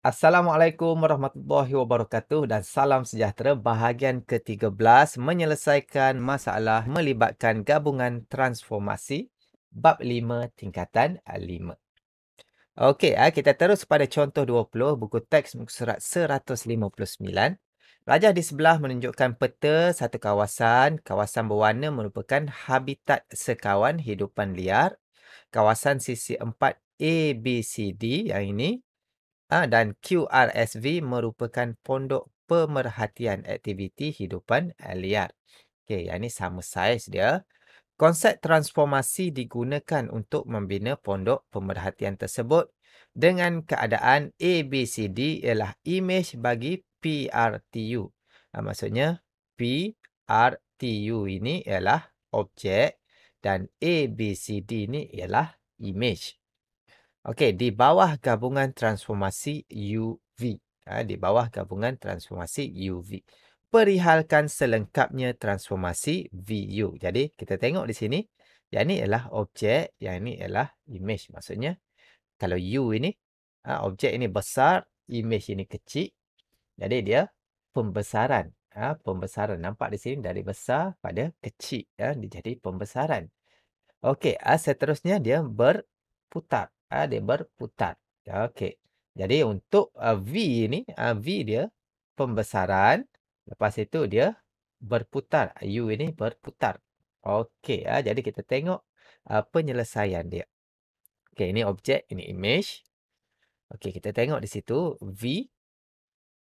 Assalamualaikum warahmatullahi wabarakatuh dan salam sejahtera bahagian ke-13 menyelesaikan masalah melibatkan gabungan transformasi bab 5 tingkatan 5. Okey, ah, kita terus pada contoh 20 buku teks muka surat 159. Rajah di sebelah menunjukkan peta satu kawasan. Kawasan berwarna merupakan habitat sekawan hidupan liar. Kawasan sisi 4 A, B, C, D yang ini Ah dan QRSV merupakan pondok pemerhatian aktiviti hidupan liar. Okey, yang ni sama saiz dia. Konsep transformasi digunakan untuk membina pondok pemerhatian tersebut dengan keadaan ABCD ialah imej bagi PRTU. Ah maksudnya PRTU ini ialah objek dan ABCD ini ialah image. Okey, di bawah gabungan transformasi UV. Ha, di bawah gabungan transformasi UV. Perihalkan selengkapnya transformasi VU. Jadi, kita tengok di sini. Yang ini ialah objek. Yang ini ialah image. Maksudnya, kalau U ini, ha, objek ini besar. Image ini kecil. Jadi, dia pembesaran. Ha, pembesaran. Nampak di sini dari besar pada kecil. Ha, ya, dia jadi pembesaran. Okey, ha, seterusnya dia berputar ha, dia berputar. Okey. Jadi untuk uh, V ni, uh, V dia pembesaran. Lepas itu dia berputar. U ini berputar. Okey. Uh, jadi kita tengok uh, penyelesaian dia. Okey. Ini objek. Ini image. Okey. Kita tengok di situ. V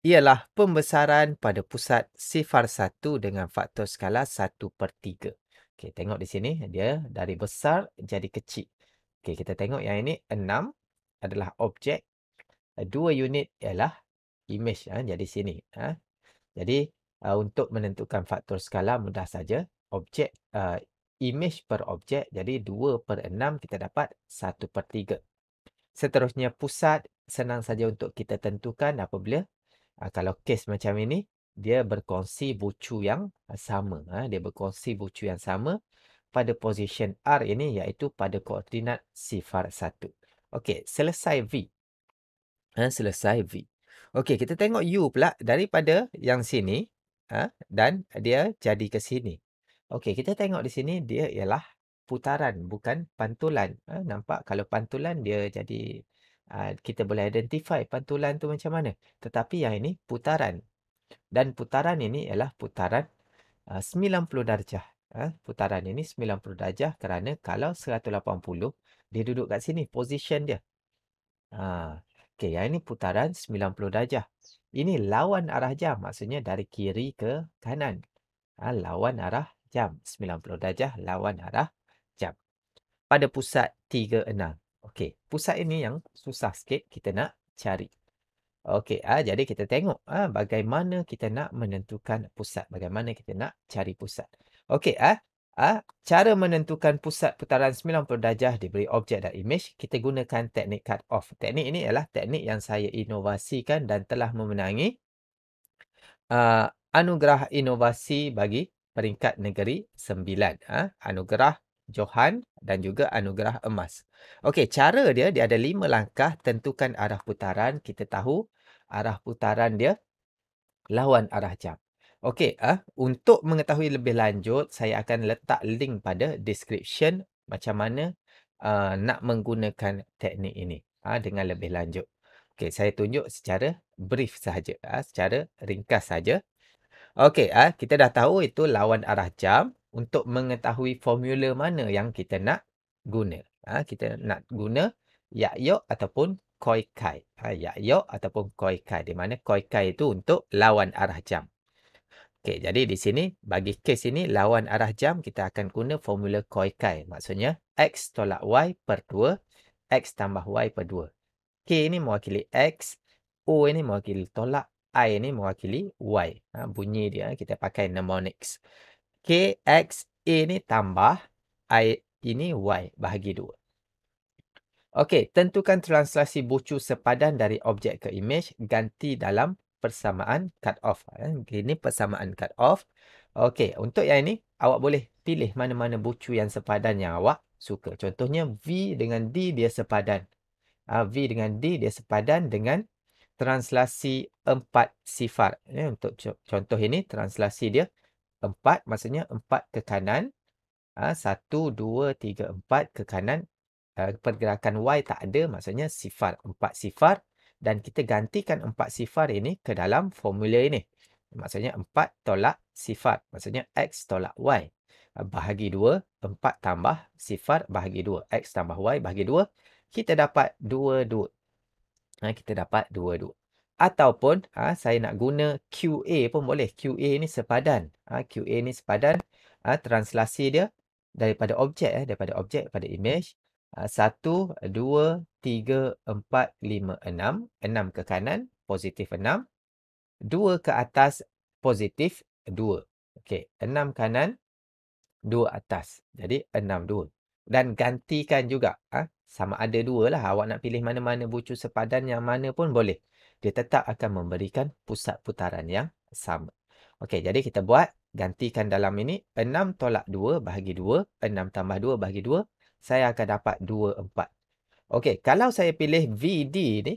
ialah pembesaran pada pusat sifar 1 dengan faktor skala 1 per 3. Okey. Tengok di sini. Dia dari besar jadi kecil. Okey, kita tengok yang ini 6 adalah objek. 2 unit ialah image. Ah, ha? Jadi sini. Ha? Jadi uh, untuk menentukan faktor skala mudah saja. Objek uh, image per objek. Jadi 2 per 6 kita dapat 1 per 3. Seterusnya pusat senang saja untuk kita tentukan apabila. Uh, kalau kes macam ini. Dia berkongsi bucu yang sama. Ha? Dia berkongsi bucu yang sama pada position R ini iaitu pada koordinat sifar 1. Okey, selesai V. Ha, selesai V. Okey, kita tengok U pula daripada yang sini ha, dan dia jadi ke sini. Okey, kita tengok di sini dia ialah putaran bukan pantulan. Ha, nampak kalau pantulan dia jadi ha, kita boleh identify pantulan tu macam mana. Tetapi yang ini putaran. Dan putaran ini ialah putaran ha, 90 darjah eh, putaran ini 90 darjah kerana kalau 180 dia duduk kat sini position dia. Ha. Okey, yang ini putaran 90 darjah. Ini lawan arah jam maksudnya dari kiri ke kanan. Ha, lawan arah jam 90 darjah lawan arah jam. Pada pusat 3 6. Okey, pusat ini yang susah sikit kita nak cari. Okey, ah jadi kita tengok ah bagaimana kita nak menentukan pusat, bagaimana kita nak cari pusat. Okey ah. Ah, cara menentukan pusat putaran 90 darjah diberi objek dan imej kita gunakan teknik cut off. Teknik ini adalah teknik yang saya inovasikan dan telah memenangi uh, anugerah inovasi bagi peringkat negeri 9, ah, anugerah Johan dan juga anugerah emas. Okey, cara dia dia ada 5 langkah tentukan arah putaran, kita tahu arah putaran dia lawan arah jam. Okey, ah uh, untuk mengetahui lebih lanjut, saya akan letak link pada description macam mana uh, nak menggunakan teknik ini uh, dengan lebih lanjut. Okey, saya tunjuk secara brief sahaja, uh, secara ringkas saja. Okey, uh, kita dah tahu itu lawan arah jam untuk mengetahui formula mana yang kita nak guna. Uh, kita nak guna yak ataupun koi-kai. Uh, yak ataupun koi-kai, di mana koi-kai itu untuk lawan arah jam. Okey, jadi di sini bagi kes ini lawan arah jam kita akan guna formula Koikai. Maksudnya X tolak Y per 2, X tambah Y per 2. K ini mewakili X, O ini mewakili tolak, I ini mewakili Y. Ha, bunyi dia kita pakai mnemonics. K, X, A ini tambah, I ini Y bahagi 2. Okey, tentukan translasi bucu sepadan dari objek ke image ganti dalam persamaan cut off. Ah, eh, okay, ini persamaan cut off. Okey, untuk yang ini, awak boleh pilih mana-mana bucu yang sepadan yang awak suka. Contohnya, V dengan D dia sepadan. Ah, v dengan D dia sepadan dengan translasi empat sifar. Ya, untuk contoh ini, translasi dia empat, maksudnya empat ke kanan. Ah, satu, dua, tiga, empat ke kanan. Pergerakan Y tak ada, maksudnya sifar. Empat sifar dan kita gantikan empat sifar ini ke dalam formula ini. Maksudnya empat tolak sifar. Maksudnya X tolak Y. Bahagi dua, empat tambah sifar bahagi dua. X tambah Y bahagi dua. Kita dapat dua dua. Ha, kita dapat dua dua. Ataupun ha, saya nak guna QA pun boleh. QA ni sepadan. Ha, QA ni sepadan. Ha, translasi dia daripada objek. Eh, daripada objek, pada image. Ah, satu, dua, tiga, empat, lima, enam, enam ke kanan, positif enam, dua ke atas, positif dua. Okey, enam kanan, dua atas. Jadi, enam dua. Dan gantikan juga. Ha? Sama ada dua lah. Awak nak pilih mana-mana bucu sepadan yang mana pun boleh. Dia tetap akan memberikan pusat putaran yang sama. Okey, jadi kita buat. Gantikan dalam ini. enam tolak dua bahagi dua, enam tambah dua bahagi dua saya akan dapat 2, 4. Okey, kalau saya pilih VD ni,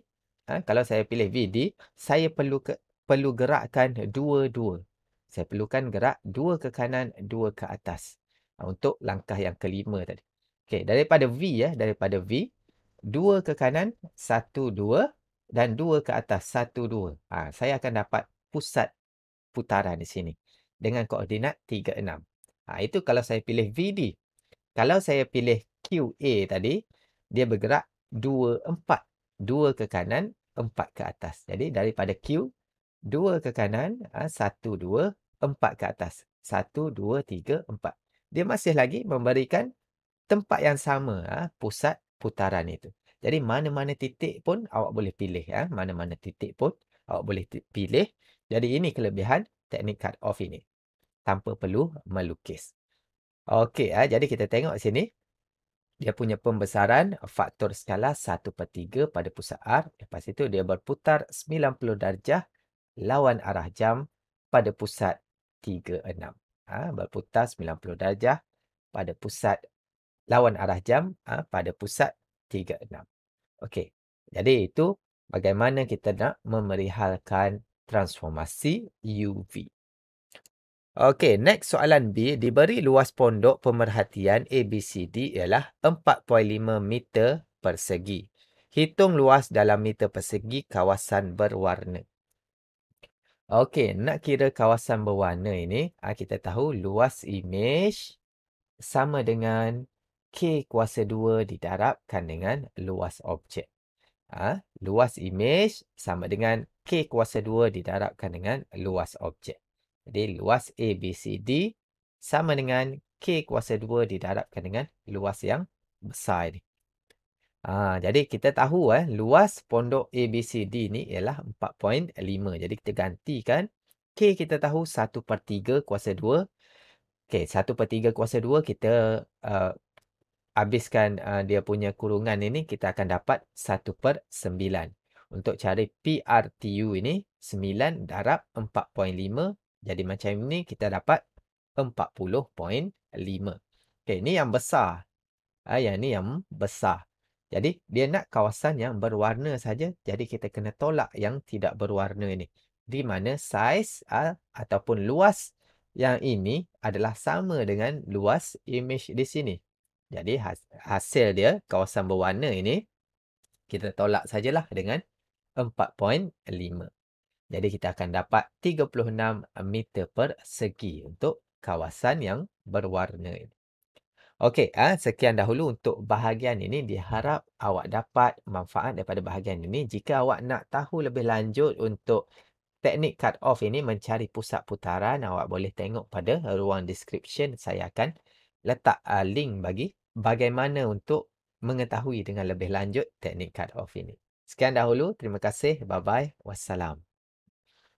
ha, kalau saya pilih VD, saya perlu ke, perlu gerakkan 2, 2. Saya perlukan gerak 2 ke kanan, 2 ke atas. Ha, untuk langkah yang kelima tadi. Okey, daripada V ya, daripada V, 2 ke kanan, 1, 2. Dan 2 ke atas, 1, 2. Ha, saya akan dapat pusat putaran di sini. Dengan koordinat 3, 6. Ha, itu kalau saya pilih VD kalau saya pilih QA tadi, dia bergerak 2, 4. 2 ke kanan, 4 ke atas. Jadi daripada Q, 2 ke kanan, 1, 2, 4 ke atas. 1, 2, 3, 4. Dia masih lagi memberikan tempat yang sama, ah, pusat putaran itu. Jadi mana-mana titik pun awak boleh pilih. Ah, mana-mana titik pun awak boleh pilih. Jadi ini kelebihan teknik cut off ini. Tanpa perlu melukis. Okey, ha, jadi kita tengok sini. Dia punya pembesaran faktor skala 1 per 3 pada pusat R. Lepas itu dia berputar 90 darjah lawan arah jam pada pusat 3, 6. Ha, berputar 90 darjah pada pusat lawan arah jam ha, pada pusat 3, 6. Okey, jadi itu bagaimana kita nak memerihalkan transformasi UV. Okey, next soalan B. Diberi luas pondok pemerhatian ABCD ialah 4.5 meter persegi. Hitung luas dalam meter persegi kawasan berwarna. Okey, nak kira kawasan berwarna ini, ah, kita tahu luas imej sama dengan K kuasa 2 didarabkan dengan luas objek. Ha? Luas imej sama dengan K kuasa 2 didarabkan dengan luas objek. Jadi luas ABCD sama dengan K kuasa 2 didarabkan dengan luas yang besar ini. Ha, jadi kita tahu eh, luas pondok ABCD ni ialah 4.5. Jadi kita gantikan K kita tahu 1 per 3 kuasa 2. Okey, 1 per 3 kuasa 2 kita uh, habiskan uh, dia punya kurungan ini. Kita akan dapat 1 per 9. Untuk cari PRTU ini, 9 darab 4.5 jadi macam ni kita dapat 40.5. Okey, ni yang besar. Ah, yang ni yang besar. Jadi dia nak kawasan yang berwarna saja. Jadi kita kena tolak yang tidak berwarna ini. Di mana saiz ah, ataupun luas yang ini adalah sama dengan luas image di sini. Jadi hasil dia kawasan berwarna ini kita tolak sajalah dengan 4.5. Jadi kita akan dapat 36 meter persegi untuk kawasan yang berwarna ini. Okey, ah, sekian dahulu untuk bahagian ini. Diharap awak dapat manfaat daripada bahagian ini. Jika awak nak tahu lebih lanjut untuk teknik cut off ini mencari pusat putaran, awak boleh tengok pada ruang description. Saya akan letak ah, link bagi bagaimana untuk mengetahui dengan lebih lanjut teknik cut off ini. Sekian dahulu. Terima kasih. Bye-bye. Wassalam.